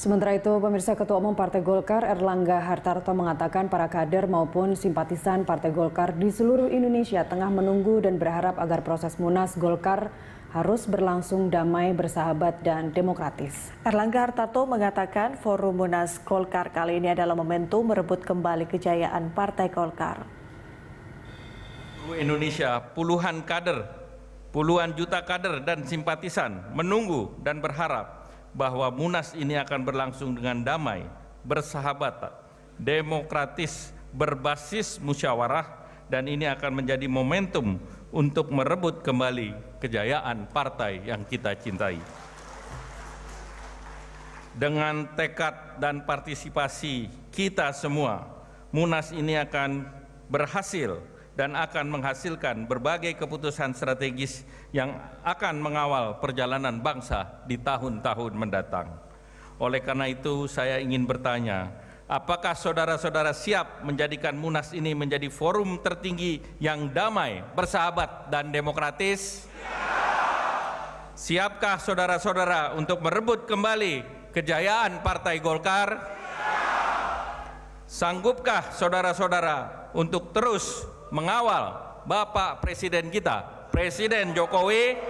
Sementara itu, pemirsa Ketua Umum Partai Golkar Erlangga Hartarto mengatakan para kader maupun simpatisan Partai Golkar di seluruh Indonesia tengah menunggu dan berharap agar proses Munas Golkar harus berlangsung damai, bersahabat, dan demokratis. Erlangga Hartarto mengatakan forum Munas Golkar kali ini adalah momentum merebut kembali kejayaan Partai Golkar. Indonesia, puluhan kader, puluhan juta kader dan simpatisan menunggu dan berharap bahwa Munas ini akan berlangsung dengan damai, bersahabat, demokratis, berbasis musyawarah dan ini akan menjadi momentum untuk merebut kembali kejayaan partai yang kita cintai. Dengan tekad dan partisipasi kita semua, Munas ini akan berhasil dan akan menghasilkan berbagai keputusan strategis yang akan mengawal perjalanan bangsa di tahun-tahun mendatang. Oleh karena itu, saya ingin bertanya, apakah saudara-saudara siap menjadikan Munas ini menjadi forum tertinggi yang damai, bersahabat, dan demokratis? Siapkah saudara-saudara untuk merebut kembali kejayaan Partai Golkar? Sanggupkah saudara-saudara untuk terus mengawal Bapak Presiden kita, Presiden Jokowi